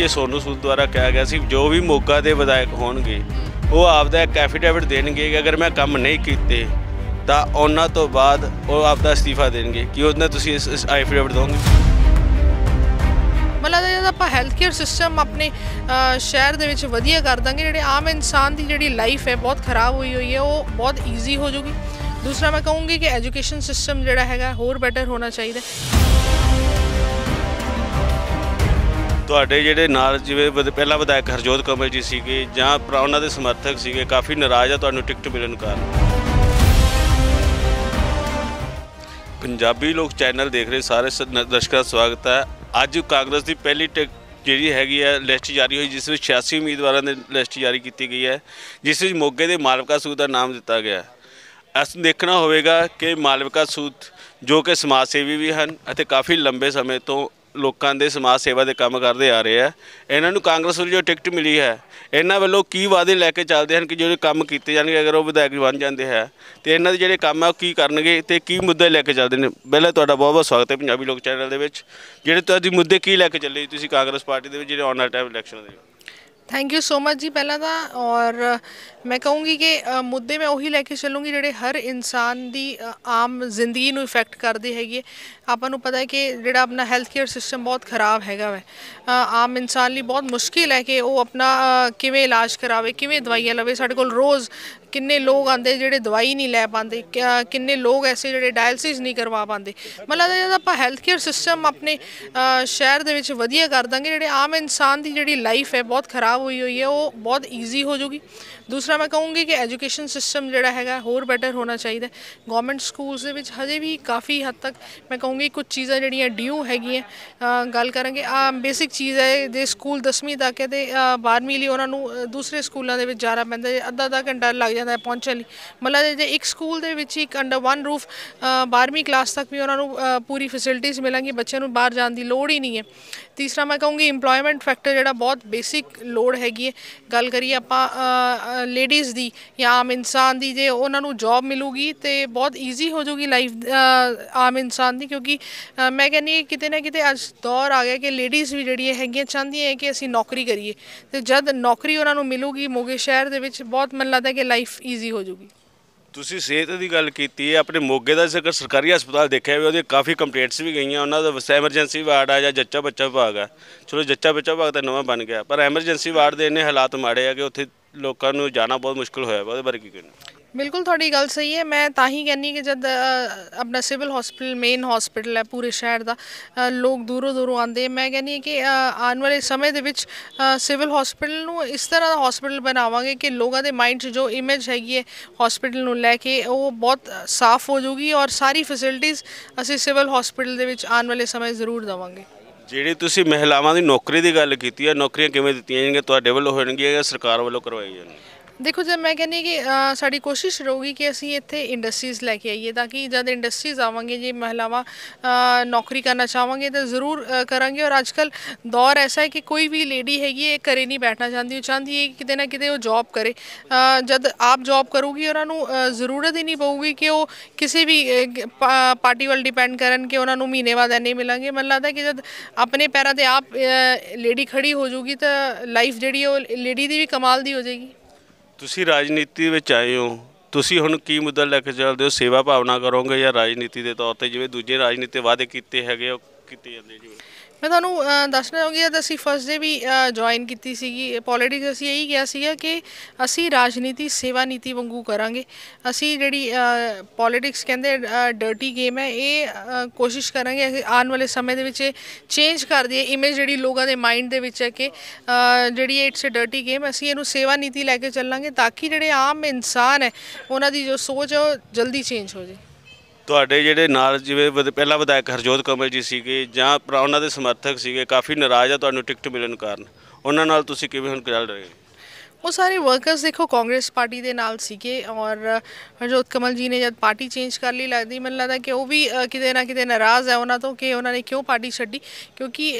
ਇਹ ਸੋਨੂ ਸੂਦ ਦੁਆਰਾ ਕਿਹਾ ਗਿਆ ਸੀ ਜੋ ਵੀ ਮੋਗਾ ਦੇ ਵਿਧਾਇਕ ਹੋਣਗੇ ਉਹ ਆਪਦਾ ਇੱਕ ਐਫੀਡੇਵਿਟ ਦੇਣਗੇ ਕਿ ਅਗਰ ਮੈਂ ਕੰਮ ਨਹੀਂ ਕੀਤੇ ਤਾਂ ਉਹਨਾਂ ਤੋਂ ਬਾਅਦ ਉਹ ਆਪਦਾ ਅਸਤੀਫਾ ਦੇਣਗੇ ਕਿ ਉਹਨੇ ਤੁਸੀਂ ਇਸ ਐਫੀਡੇਵਿਟ ਦੋਗੇ ਮਤਲਬ ਜੇ ਆਪਾਂ ਹੈਲਥ ਕੇਅਰ ਸਿਸਟਮ ਆਪਣੇ ਸ਼ਹਿਰ ਦੇ ਵਿੱਚ ਵਧੀਆ ਕਰ ਦਾਂਗੇ ਜਿਹੜੇ ਆਮ ਇਨਸਾਨ ਦੀ ਜਿਹੜੀ ਲਾਈਫ ਹੈ ਬਹੁਤ ਖਰਾਬ ਹੋਈ ਹੋਈ ਹੈ ਉਹ ਬਹੁਤ ਈਜ਼ੀ ਹੋ ਜਾਊਗੀ ਦੂਸਰਾ ਮੈਂ ਕਹੂੰਗੀ ਕਿ ਐਜੂਕੇਸ਼ਨ ਸਿਸਟਮ ਜਿਹੜਾ ਹੈਗਾ ਹੋਰ ਬੈਟਰ ਹੋਣਾ ਚਾਹੀਦਾ ਤੁਹਾਡੇ ਜਿਹੜੇ ਨਾਲ ਜਿਵੇਂ ਪਹਿਲਾ ਵਿਧਾਇਕ ਹਰਜੋਤ ਕਮਲ ਜੀ ਸੀਗੇ ਜਾਂ ਉਹਨਾਂ ਦੇ ਸਮਰਥਕ ਸੀਗੇ ਕਾਫੀ ਨਾਰਾਜ਼ ਆ ਤੁਹਾਨੂੰ ਟਿਕਟ ਮਿਲਣ ਕਾਰਨ ਪੰਜਾਬੀ ਲੋਕ ਚੈਨਲ ਦੇਖ ਰਹੇ ਸਾਰੇ ਦਰਸ਼ਕਾਂ ਦਾ ਸਵਾਗਤ ਹੈ ਅੱਜ ਕਾਂਗਰਸ ਦੀ ਪਹਿਲੀ ਜਿਹੜੀ ਹੈਗੀ ਹੈ ਲਿਸਟ ਜਾਰੀ ਹੋਈ ਜਿਸ ਵਿੱਚ 86 ਉਮੀਦਵਾਰਾਂ ਦੀ ਲਿਸਟ ਜਾਰੀ ਕੀਤੀ ਗਈ ਹੈ ਜਿਸ ਵਿੱਚ ਮੋਗੇ ਦੇ ਮਾਲਵਕਾ ਸੂਤ ਦਾ ਨਾਮ ਦਿੱਤਾ ਗਿਆ ਹੈ ਅਸ ਦੇਖਣਾ ਹੋਵੇਗਾ ਕਿ ਮਾਲਵਕਾ ਸੂਤ ਜੋ ਕਿ ਸਮਾਜ ਸੇਵੀ ਵੀ ਹਨ ਅਤੇ ਕਾਫੀ ਲੰਬੇ ਸਮੇਂ ਤੋਂ ਲੋਕਾਂ ਦੇ ਸਮਾਜ ਸੇਵਾ ਦੇ ਕੰਮ ਕਰਦੇ ਆ ਰਹੇ ਆ ਇਹਨਾਂ ਨੂੰ ਕਾਂਗਰਸ ਵੱਲੋਂ ਜੋ ਟਿਕਟ ਮਿਲੀ ਹੈ ਇਹਨਾਂ ਵੱਲੋਂ ਕੀ ਵਾਅਦੇ ਲੈ ਕੇ ਚੱਲਦੇ ਹਨ ਕਿ ਜਿਹੜੇ ਕੰਮ ਕੀਤੇ ਜਾਣਗੇ ਅਗਰ ਉਹ ਵਿਧਾਇਕ ਬਣ ਜਾਂਦੇ ਹੈ ਤੇ ਇਹਨਾਂ ਦੇ ਜਿਹੜੇ ਕੰਮ ਆ ਉਹ ਕੀ ਕਰਨਗੇ ਤੇ ਕੀ ਮੁੱਦੇ ਲੈ ਕੇ ਚੱਲਦੇ ਨੇ ਪਹਿਲਾਂ ਤੁਹਾਡਾ ਬਹੁਤ ਬਹੁਤ ਸਵਾਗਤ ਹੈ ਪੰਜਾਬੀ ਲੋਕ ਚੈਨਲ ਦੇ ਵਿੱਚ ਜਿਹੜੇ ਤੁਹਾਡੀ ਮੁੱਦੇ ਕੀ ਲੈ ਕੇ ਚੱਲੇ ਤੁਸੀਂ ਕਾਂਗਰਸ ਪਾਰਟੀ ਦੇ ਵਿੱਚ ਜਿਹੜੇ ਆਉਣ ਵਾਲੇ ਟਾਈਮ ਇਲੈਕਸ਼ਨ ਦੇ thank you so much ji ਪਹਿਲਾਂ ਤਾਂ ਔਰ ਮੈਂ ਕਹੂੰਗੀ ਕਿ ਮੁੱਦੇ ਮੈਂ ਉਹੀ ਲੈ ਕੇ ਚੱਲੂੰਗੀ ਜਿਹੜੇ ਹਰ ਇਨਸਾਨ ਦੀ ਆਮ ਜ਼ਿੰਦਗੀ ਨੂੰ ਇਫੈਕਟ ਕਰਦੇ ਹੈਗੇ ਆਪਾਂ ਨੂੰ ਪਤਾ ਹੈ ਕਿ ਜਿਹੜਾ ਆਪਣਾ ਹੈਲਥ ਕੇਅਰ ਸਿਸਟਮ ਬਹੁਤ ਖਰਾਬ ਹੈਗਾ ਵੈ ਆਮ ਇਨਸਾਨ ਲਈ ਬਹੁਤ ਮੁਸ਼ਕਿਲ ਹੈ ਕਿ ਉਹ ਆਪਣਾ ਕਿਵੇਂ ਇਲਾਜ ਕਰਾਵੇ ਕਿਵੇਂ ਦਵਾਈਆਂ ਲਵੇ ਸਾਡੇ ਕੋਲ ਰੋਜ਼ ਕਿੰਨੇ ਲੋਕ ਆਂਦੇ ਜਿਹੜੇ ਦਵਾਈ ਨਹੀਂ ਲੈ ਪਾਉਂਦੇ ਕਿੰਨੇ ਲੋਕ ਐਸੇ ਜਿਹੜੇ ਡਾਇਲਸਿਸ ਨਹੀਂ ਕਰਵਾ ਪਾਉਂਦੇ ਮਤਲਬ ਜੇ ਆਪਾਂ ਹੈਲਥ ਕੇਅਰ ਸਿਸਟਮ ਆਪਣੇ ਸ਼ਹਿਰ ਦੇ ਵਿੱਚ ਵਧੀਆ ਕਰ ਦਾਂਗੇ ਜਿਹੜੇ ਆਮ ਇਨਸਾਨ ਦੀ ਜਿਹੜੀ ਲਾਈਫ ਹੈ ਬਹੁਤ ਖਰਾਬ ਹੋਈ ਹੋਈ ਹੈ ਉਹ ਬਹੁਤ ਈਜ਼ੀ ਹੋ ਜਾਊਗੀ ਦੂਸਰਾ ਮੈਂ ਕਹੂੰਗੀ ਕਿ ਐਜੂਕੇਸ਼ਨ ਸਿਸਟਮ ਜਿਹੜਾ ਹੈਗਾ ਹੋਰ ਬੈਟਰ ਹੋਣਾ ਚਾਹੀਦਾ ਗਵਰਨਮੈਂਟ ਸਕੂਲਸ ਦੇ ਵਿੱਚ ਹਜੇ ਵੀ ਕਾਫੀ ਹੱਦ ਤੱਕ ਮੈਂ ਕਹੂੰਗੀ ਕੁਝ ਚੀਜ਼ਾਂ ਜਿਹੜੀਆਂ ਡਿਊ ਹੈਗੀਆਂ ਗੱਲ ਕਰਾਂਗੇ ਆ ਬੇਸਿਕ ਚੀਜ਼ ਹੈ ਜੇ ਸਕੂਲ 10ਵੀਂ ਤੱਕ ਹੈ ਤੇ 12ਵੀਂ ਲਈ ਉਹਨਾਂ ਨੂੰ ਦੂਸਰੇ ਸਕੂਲਾਂ ਦੇ ਵਿੱਚ ਜਾਣਾ ਪੈਂਦਾ ਹੈ ਅੱਧਾ ਅੱਧਾ ਘੰਟਾ ਲੱਗ ਜਾਂਦਾ ਹੈ ਪਹੁੰਚਣ ਲਈ ਮਤਲਬ ਜੇ ਇੱਕ ਸਕੂਲ ਦੇ ਵਿੱਚ ਇੱਕ ਅੰਡਰ ਵਨ ਰੂਫ 12ਵੀਂ ਕਲਾਸ ਤੱਕ ਵੀ ਉਹਨਾਂ ਨੂੰ ਪੂਰੀ ਫੈਸਿਲਿਟੀਆਂ ਮਿਲਾਂਗੀ ਬੱਚਿਆਂ ਨੂੰ ਬਾਹਰ ਜਾਣ ਦੀ ਲੋੜ ਹੀ ਨਹੀਂ ਹੈ ਤੀਸਰਾ ਮੈਂ ਕਹੂੰਗੀ EMPLOYMENT ਫੈਕਟਰ ਜਿਹੜਾ ਬਹੁਤ ਬੇਸਿਕ ਲੋੜ ਹੈਗੀ ਹੈ ਗੱਲ ਕਰੀਏ ਆਪਾਂ ਲੇਡੀਜ਼ ਦੀ ਜਾਂ ਆਮ ਇਨਸਾਨ ਦੀ ਜੇ ਉਹਨਾਂ ਨੂੰ ਜੌਬ ਮਿਲੂਗੀ ਤੇ ਬਹੁਤ ਈਜ਼ੀ ਹੋ ਜਾਊਗੀ ਲਾਈਫ ਆਮ ਇਨਸਾਨ ਦੀ ਕਿਉਂਕਿ ਮੈਂ ਕਹਿੰਦੀ ਕਿਤੇ ਨਾ ਕਿਤੇ ਅੱਜ ਦੌਰ ਆ ਗਿਆ ਕਿ ਲੇਡੀਜ਼ ਵੀ ਜਿਹੜੀਆਂ ਹੈਗੀਆਂ ਚਾਹੁੰਦੀਆਂ ਹੈ ਕਿ ਅਸੀਂ ਨੌਕਰੀ ਕਰੀਏ ਤੇ ਜਦ ਨੌਕਰੀ ਉਹਨਾਂ ਨੂੰ ਮਿਲੂਗੀ ਮੋਗੇ ਸ਼ਹਿਰ ਦੇ ਵਿੱਚ ਬਹੁਤ ਮਨ ਲੱਗਦਾ ਕਿ ਲਾਈਫ ਈਜ਼ੀ ਹੋ ਜਾਊਗੀ ਤੁਸੀਂ ਸਿਹਤ ਦੀ ਗੱਲ ਕੀਤੀ ਹੈ ਆਪਣੇ ਮੋਗੇ ਦਾ ਜੇਕਰ ਸਰਕਾਰੀ ਹਸਪਤਾਲ ਦੇਖਿਆ ਵੀ ਉਹਦੇ ਕਾਫੀ ਕੰਪਲੇਂਟਸ ਵੀ ਗਈਆਂ ਉਹਨਾਂ ਦਾ ਐਮਰਜੈਂਸੀ ਵਾਰਡ ਆ ਜਾਂ ਜੱਚਾ ਬੱਚਾ ਵਿਭਾਗ ਆ ਚਲੋ ਜੱਚਾ ਬੱਚਾ ਵਿਭਾਗ ਤਾਂ ਨਵਾਂ ਬਣ ਗਿਆ ਪਰ ਐਮਰਜੈਂਸੀ ਵਾਰਡ ਦੇ ਇੰਨੇ ਹਾਲਾਤ ਮਾੜੇ ਆ ਕਿ ਉੱਥੇ ਲੋਕਾਂ ਨੂੰ ਜਾਣਾ ਬਹੁਤ ਮੁਸ਼ਕਲ ਹੋਇਆ ਵਾ, ਉਹਦੇ ਬਾਰੇ ਕੀ ਕਹਿਣਾ ਬਿਲਕੁਲ ਤੁਹਾਡੀ ਗੱਲ ਸਹੀ ਹੈ ਮੈਂ ਤਾਂ ਹੀ ਕਹਿੰਨੀ ਕਿ ਜਦ ਆਪਣਾ ਸਿਵਲ ਹਸਪੀਟਲ ਮੇਨ ਹਸਪੀਟਲ ਹੈ ਪੂਰੇ ਸ਼ਹਿਰ ਦਾ ਲੋਕ ਦੂਰੋਂ ਦੂਰੋਂ ਆਉਂਦੇ ਮੈਂ ਕਹਿੰਨੀ ਕਿ ਆਉਣ ਵਾਲੇ ਸਮੇਂ ਦੇ ਵਿੱਚ ਸਿਵਲ ਹਸਪੀਟਲ ਨੂੰ ਇਸ ਤਰ੍ਹਾਂ ਦਾ ਹਸਪੀਟਲ ਬਣਾਵਾਂਗੇ ਕਿ ਲੋਕਾਂ ਦੇ ਮਾਈਂਡ 'ਚ ਜੋ ਇਮੇਜ ਹੈਗੀ ਹੈ ਹਸਪੀਟਲ ਨੂੰ ਲੈ ਕੇ ਉਹ ਬਹੁਤ ਸਾਫ਼ ਹੋ ਜਾਊਗੀ ਔਰ ਸਾਰੀ ਫੈਸਿਲਿਟੀਆਂ ਅਸੀਂ ਸਿਵਲ ਹਸਪੀਟਲ ਦੇ ਵਿੱਚ ਆਉਣ ਵਾਲੇ ਸਮੇਂ ਜ਼ਰੂਰ ਦਵਾਂਗੇ ਜਿਹੜੀ ਤੁਸੀਂ ਮਹਿਲਾਵਾਂ ਦੀ ਨੌਕਰੀ ਦੀ ਗੱਲ ਕੀਤੀ ਹੈ ਨੌਕਰੀਆਂ ਕਿਵੇਂ ਦਿੱਤੀਆਂ ਜਾਣਗੀਆਂ ਤੁਹਾਡੇ ਵੱਲੋਂ ਹੋਣਗੀਆਂ ਜਾਂ ਸਰਕਾਰ ਵੱਲੋਂ ਕਰਵਾਈ ਜਾਣਗੀਆਂ ਦੇਖੋ ਜੇ ਮੈਂ ਕਹਿੰਨੀ ਕਿ ਸਾਡੀ ਕੋਸ਼ਿਸ਼ ਰਹੂਗੀ ਕਿ ਅਸੀਂ ਇੱਥੇ ਇੰਡਸਟਰੀਜ਼ ਲੈ ਕੇ ਆਈਏ ਤਾਂ ਕਿ ਜਦ ਇੰਡਸਟਰੀਜ਼ ਆਵਾਂਗੇ ਜੇ ਮਹਿਲਾਵਾਂ ਨੌਕਰੀ ਕਰਨਾ ਚਾਹਾਂਗੇ ਤਾਂ ਜ਼ਰੂਰ ਕਰਾਂਗੇ ਔਰ ਅੱਜਕੱਲ ਦੌਰ ਐਸਾ ਹੈ ਕਿ ਕੋਈ ਵੀ ਲੇਡੀ ਹੈਗੀ ਇਹ ਘਰੇ ਨਹੀਂ ਬੈਠਣਾ ਚਾਹੁੰਦੀ ਉਹ ਚਾਹੁੰਦੀ ਹੈ ਕਿ ਕਿਤੇ ਨਾ ਕਿਤੇ ਉਹ ਜੌਬ ਕਰੇ ਜਦ ਆਪ ਜੌਬ ਕਰੂਗੀ ਉਹਨਾਂ ਨੂੰ ਜ਼ਰੂਰਤ ਹੀ ਨਹੀਂ ਪਊਗੀ ਕਿ ਉਹ ਕਿਸੇ ਵੀ ਪਾਰਟੀ ਵੱਲ ਡਿਪੈਂਡ ਕਰਨ ਕਿ ਉਹਨਾਂ ਨੂੰ ਮਹੀਨੇ ਬਾਅਦ ਐਨੇ ਮਿਲਾਂਗੇ ਮੈਨੂੰ ਲੱਗਦਾ ਕਿ ਜਦ ਆਪਣੇ ਪੈਰਾਂ ਤੇ ਆਪ ਲੇਡੀ ਖੜੀ ਹੋ ਜੂਗੀ ਤਾਂ ਲਾਈਫ ਜਿਹੜੀ ਉਹ ਲੇਡੀ ਦੀ ਵੀ ਕਮਾਲ ਦੀ ਹੋ ਜਾਏਗੀ ਤੁਸੀਂ ਰਾਜਨੀਤੀ ਵਿੱਚ ਆਏ ਹੋ ਤੁਸੀਂ ਹੁਣ ਕੀ ਮੁੱਦਾ ਲੈ ਕੇ ਚੱਲਦੇ ਹੋ ਸੇਵਾ ਭਾਵਨਾ ਕਰੋਗੇ ਜਾਂ ਰਾਜਨੀਤੀ ਦੇ ਤੌਰ ਤੇ ਜਿਵੇਂ ਦੂਜੇ ਰਾਜਨੀਤੀ ਵਾਅਦੇ ਕੀਤੇ ਹੈਗੇ ਉਹ ਕੀਤੇ ਜਾਂਦੇ ਜਿਵੇਂ ਮੈਂ ਤੁਹਾਨੂੰ ਦੱਸਣਾ ਚਾਹੁੰਗੀ ਕਿ ਅਸੀਂ ਫਸਟ ਡੇ ਵੀ ਜੁਆਇਨ ਕੀਤੀ ਸੀਗੀ ਪੋਲਿਟਿਕਸ ਅਸੀਂ ਇਹੀ ਕਿਹਾ ਸੀਗਾ ਕਿ ਅਸੀਂ ਰਾਜਨੀਤੀ ਸੇਵਾ ਨੀਤੀ ਵਾਂਗੂ ਕਰਾਂਗੇ ਅਸੀਂ ਜਿਹੜੀ ਪੋਲਿਟਿਕਸ ਕਹਿੰਦੇ ਡਰਟੀ ਗੇਮ ਹੈ ਇਹ ਕੋਸ਼ਿਸ਼ ਕਰਾਂਗੇ ਕਿ ਆਉਣ ਵਾਲੇ ਸਮੇਂ ਦੇ ਵਿੱਚ ਚੇਂਜ ਕਰ ਦਈਏ ਇਮੇਜ ਜਿਹੜੀ ਲੋਕਾਂ ਦੇ ਮਾਈਂਡ ਦੇ ਵਿੱਚ ਹੈ ਕਿ ਜਿਹੜੀ ਇਟਸ ਅ ਡਰਟੀ ਗੇਮ ਅਸੀਂ ਇਹਨੂੰ ਸੇਵਾ ਨੀਤੀ ਲੈ ਕੇ ਚੱਲਾਂਗੇ ਤਾਂ ਕਿ ਜਿਹੜੇ ਆਮ ਇਨਸਾਨ ਹੈ ਉਹਨਾਂ ਦੀ ਜੋ ਸੋਚ ਹੈ ਉਹ ਜਲਦੀ ਚੇਂਜ ਹੋ ਜਾਏ ਤੁਹਾਡੇ ਜਿਹੜੇ ਨਾਲ ਜਿਵੇਂ ਪਹਿਲਾ ਵਿਧਾਇਕ ਹਰਜੋਤ ਕਮਲ ਜੀ ਸੀਗੇ ਜਾਂ ਉਹਨਾਂ ਦੇ ਸਮਰਥਕ ਸੀਗੇ ਕਾਫੀ ਨਾਰਾਜ਼ ਆ ਤੁਹਾਨੂੰ ਟਿਕਟ ਮਿਲਣ ਕਾਰਨ ਉਹਨਾਂ ਨਾਲ ਤੁਸੀਂ ਕਿਵੇਂ ਹੁਣ ਗੱਲ ਰਹੇ ਹੋ ਉਹ ਸਾਰੇ ਵਰਕਰਸ ਦੇਖੋ ਕਾਂਗਰਸ ਪਾਰਟੀ ਦੇ ਨਾਲ ਸੀਗੇ ਔਰ ਹਰਜੋਤ ਕਮਲ ਜੀ ਨੇ ਜਦ ਪਾਰਟੀ ਚੇਂਜ ਕਰ ਲਈ ਲੱਗਦੀ ਮੈਨੂੰ ਲੱਗਦਾ ਕਿ ਉਹ ਵੀ ਕਿਤੇ ਨਾ ਕਿਤੇ ਨਾਰਾਜ਼ ਹੈ ਉਹਨਾਂ ਤੋਂ ਕਿ ਉਹਨਾਂ ਨੇ ਕਿਉਂ ਪਾਰਟੀ ਛੱਡੀ ਕਿਉਂਕਿ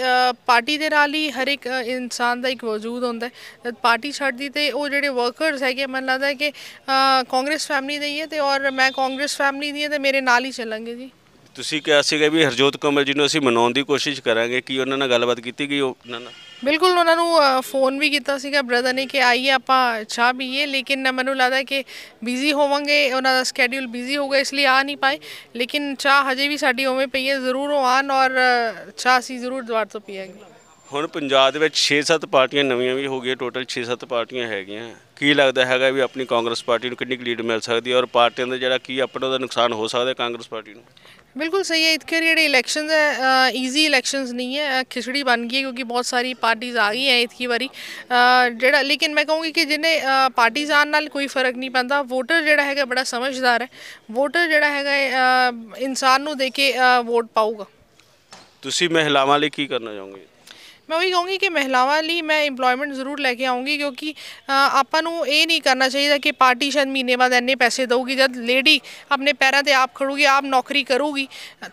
ਪਾਰਟੀ ਦੇ ਨਾਲ ਹੀ ਹਰ ਇੱਕ ਇਨਸਾਨ ਦਾ ਇੱਕ ਵਜੂਦ ਹੁੰਦਾ ਹੈ ਜਦ ਪਾਰਟੀ ਛੱਡਦੀ ਤੇ ਉਹ ਜਿਹੜੇ ਵਰਕਰਸ ਹੈਗੇ ਮੈਨੂੰ ਲੱਗਦਾ ਕਿ ਕਾਂਗਰਸ ਫੈਮਿਲੀ ਦੇ ਹੀ ਹੈ ਤੇ ਔਰ ਮੈਂ ਕਾਂਗਰਸ ਫੈਮਿਲੀ ਦੀ ਹੈ ਤੇ ਮੇਰੇ ਨਾਲ ਹੀ ਚੱਲਾਂਗੇ ਜੀ ਤੁਸੀਂ ਕਿਹਾ ਸੀਗਾ ਵੀ ਹਰਜੋਤ ਕਮਲ ਜੀ ਨੂੰ ਅਸੀਂ ਮਨਾਉਣ ਦੀ ਕੋਸ਼ਿਸ਼ ਕਰਾਂਗੇ ਕਿ ਉਹਨਾਂ ਨਾਲ ਗੱਲਬਾਤ ਕੀਤੀ ਗਈ ਉਹਨਾਂ ਨਾਲ ਬਿਲਕੁਲ ਉਹਨਾਂ ਨੂੰ ਫੋਨ ਵੀ ਕੀਤਾ ਸੀਗਾ ਬ੍ਰਦਰ ਨੇ ਕਿ ਆਈਏ ਆਪਾਂ ਚਾਹ ਪੀਏ ਲੇਕਿਨ ਮੈਨੂੰ ਲੱਗਦਾ ਕਿ ਬਿਜ਼ੀ ਹੋਵਾਂਗੇ ਉਹਨਾਂ ਦਾ ਸਕੇਡਿਊਲ ਬਿਜ਼ੀ ਹੋਗਾ ਇਸ ਲਈ ਆ ਨਹੀਂ ਪਾਏ ਲੇਕਿਨ ਚਾਹ ਹਜੇ ਵੀ ਸਾਡੀ ਉਵੇਂ ਪਈ ਹੈ ਜ਼ਰੂਰ ਆਨ ਆਣ ਔਰ ਚਾਹ ਸੀ ਜ਼ਰੂਰ ਦੁਆਰ ਤੋਂ ਪੀਏਗੇ ਹੁਣ ਪੰਜਾਬ ਦੇ ਵਿੱਚ 6-7 ਪਾਰਟੀਆਂ ਨਵੀਆਂ ਵੀ ਹੋ ਗਈਆਂ ਟੋਟਲ 6-7 ਪਾਰਟੀਆਂ ਹੈਗੀਆਂ ਕੀ ਲੱਗਦਾ ਹੈਗਾ ਵੀ ਆਪਣੀ ਕਾਂਗਰਸ ਪਾਰਟੀ ਨੂੰ ਕਿੰਨੀ ਲੀਡ ਮਿਲ ਸਕਦੀ ਹੈ ਔਰ ਪਾਰਟੀਆਂ ਦਾ ਜਿਹੜਾ ਕੀ ਆਪਣਾ ਉਹਦਾ ਨੁਕਸਾਨ ਹੋ ਸਕਦਾ ਹੈ ਕਾਂਗਰਸ ਪਾਰਟੀ ਨੂੰ ਬਿਲਕੁਲ ਸਹੀ ਹੈ ਇਤਕੇ ਜਿਹੜੇ ਇਲੈਕਸ਼ਨਸ ਹੈ ਈਜ਼ੀ ਇਲੈਕਸ਼ਨਸ ਨਹੀਂ ਹੈ ਖਿਚੜੀ ਬਣ ਗਈ है ਕਿਉਂਕਿ ਬਹੁਤ ਸਾਰੀ ਪਾਰਟੀਆਂ ਆ ਗਈਆਂ हैं ਵਾਰੀ ਜਿਹੜਾ ਲੇਕਿਨ ਮੈਂ ਕਹੂੰਗੀ ਕਿ ਜਿਹਨੇ ਪਾਰਟੀਜ਼ ਨਾਲ ਕੋਈ ਫਰਕ ਨਹੀਂ ਪੈਂਦਾ ਵੋਟਰ ਜਿਹੜਾ ਹੈਗਾ ਬੜਾ ਸਮਝਦਾਰ ਹੈ ਵੋਟਰ ਜਿਹੜਾ ਹੈਗਾ ਇਨਸਾਨ ਨੂੰ ਦੇਖ ਕੇ ਵੋਟ ਪਾਊਗਾ ਤੁਸੀਂ ਮਹਿਲਾਵਾਂ ਲਈ ਕੀ ਕਰਨਾ ਚਾਹੋਗੇ ਮੈਂ ਉਹੀ ਕਹੂੰਗੀ ਕਿ ਮਹਿਲਾਵਾਂ ਲਈ ਮੈਂ EMPLOYMENT ਜ਼ਰੂਰ ਲੈ ਕੇ ਆਉਂਗੀ ਕਿਉਂਕਿ ਆਪਾਂ ਨੂੰ ਇਹ ਨਹੀਂ ਕਰਨਾ ਚਾਹੀਦਾ ਕਿ ਪਾਰਟੀ ਸ਼ਾਇਦ ਮਹੀਨੇ ਬਾਅਦ ਇੰਨੇ ਪੈਸੇ ਦੇਊਗੀ ਜਦ ਲੇਡੀ ਆਪਣੇ ਪੈਰਾਂ ਤੇ ਆਪ ਖੜੂਗੀ ਆਪ ਨੌਕਰੀ ਕਰੂਗੀ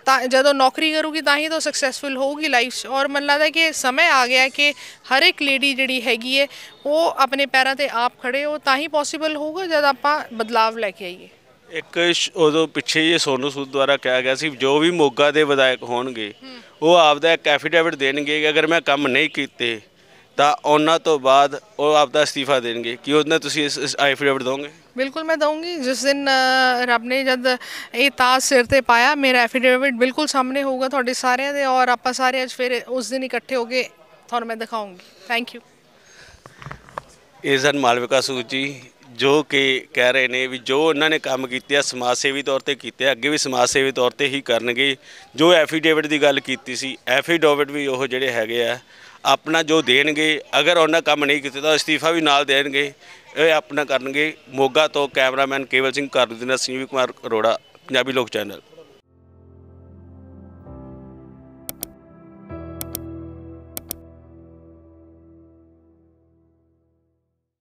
ਤਾਂ ਜਦੋਂ ਨੌਕਰੀ ਕਰੂਗੀ ਤਾਂ ਹੀ ਤਾਂ ਸਕਸੈਸਫੁਲ ਹੋਊਗੀ ਲਾਈਫ ਔਰ ਮਨ ਲੱਗਦਾ ਕਿ ਸਮੇਂ ਆ ਗਿਆ ਕਿ ਹਰ ਇੱਕ ਲੇਡੀ ਜਿਹੜੀ ਹੈਗੀ ਹੈ ਉਹ ਆਪਣੇ ਪੈਰਾਂ ਤੇ ਆਪ ਖੜੇ ਹੋ ਤਾਂ ਹੀ ਪੋਸੀਬਲ ਹੋਊਗਾ ਜਦ ਆਪਾਂ ਬਦਲਾਵ ਲੈ ਕੇ ਆਈਏ ਇੱਕ ਉਦੋਂ ਪਿੱਛੇ ਇਹ ਸੋਨੂ ਸੂਦ ਦੁਆਰਾ ਕਿਹਾ ਗਿਆ ਸੀ ਜੋ ਵੀ ਮੋਗਾ ਦੇ ਵਿਧਾਇਕ ਹੋਣਗੇ ਉਹ ਆਪਦਾ ਇੱਕ ਐਫੀਡੇਵਿਟ ਦੇਣਗੇ ਕਿ ਅਗਰ ਮੈਂ ਕੰਮ ਨਹੀਂ ਕੀਤੇ ਤਾਂ ਉਹਨਾਂ ਤੋਂ ਬਾਅਦ ਉਹ ਆਪਦਾ ਅਸਤੀਫਾ ਦੇਣਗੇ ਕਿ ਉਹਨਾਂ ਤੁਸੀਂ ਇਸ- ਐਫੀਡੇਵਿਟ ਦੋਗੇ ਬਿਲਕੁਲ ਮੈਂ ਦਊਂਗੀ ਜਿਸ ਦਿਨ ਰੱਬ ਨੇ ਜਦ ਇਹ ਤਾਸ ਸਿਰ ਤੇ ਪਾਇਆ ਮੇਰਾ ਐਫੀਡੇਵਿਟ ਬਿਲਕੁਲ ਸਾਹਮਣੇ ਹੋਊਗਾ ਤੁਹਾਡੇ ਸਾਰਿਆਂ ਦੇ ਔਰ ਆਪਾਂ ਸਾਰੇ ਅੱਜ ਫਿਰ ਉਸ ਦਿਨ ਇਕੱਠੇ ਹੋ ਕੇ ਤੁਹਾਨੂੰ ਮੈਂ ਦਿਖਾਉਂਗੀ ਥੈਂਕ ਯੂ ਇਸ ਮਾਲਵਿਕਾ ਸੂਦ ਜੀ ਜੋ ਕਿ ਕਹਿ ਰਹੇ ਨੇ ਵੀ ਜੋ ਉਹਨਾਂ ਨੇ ਕੰਮ ਕੀਤੇ ਆ ਸਮਾਜ ਸੇਵੀ ਤੌਰ ਤੇ ਕੀਤੇ ਆ ਅੱਗੇ ਵੀ ਸਮਾਜ ਸੇਵੀ ਤੌਰ ਤੇ ਹੀ ਕਰਨਗੇ ਜੋ ਐਫੀਡੇਵਿਟ ਦੀ ਗੱਲ ਕੀਤੀ ਸੀ ਐਫੀਡੇਵਿਟ ਵੀ ਉਹ ਜਿਹੜੇ ਹੈਗੇ ਆ ਆਪਣਾ ਜੋ ਦੇਣਗੇ ਅਗਰ ਉਹਨਾਂ ਕੰਮ ਨਹੀਂ ਕੀਤੇ ਤਾਂ ਅਸਤੀਫਾ ਵੀ ਨਾਲ ਦੇਣਗੇ ਇਹ ਆਪਣਾ ਕਰਨਗੇ ਮੋਗਾ ਤੋਂ ਕੈਮਰਾਮੈਨ ਕੇਵਲ ਸਿੰਘ ਕਰਦਿਨਾ ਸਿੰਘ ਕੁਮਾਰ ਅਰੋੜਾ ਪੰਜਾਬੀ ਲੋਕ ਚੈਨਲ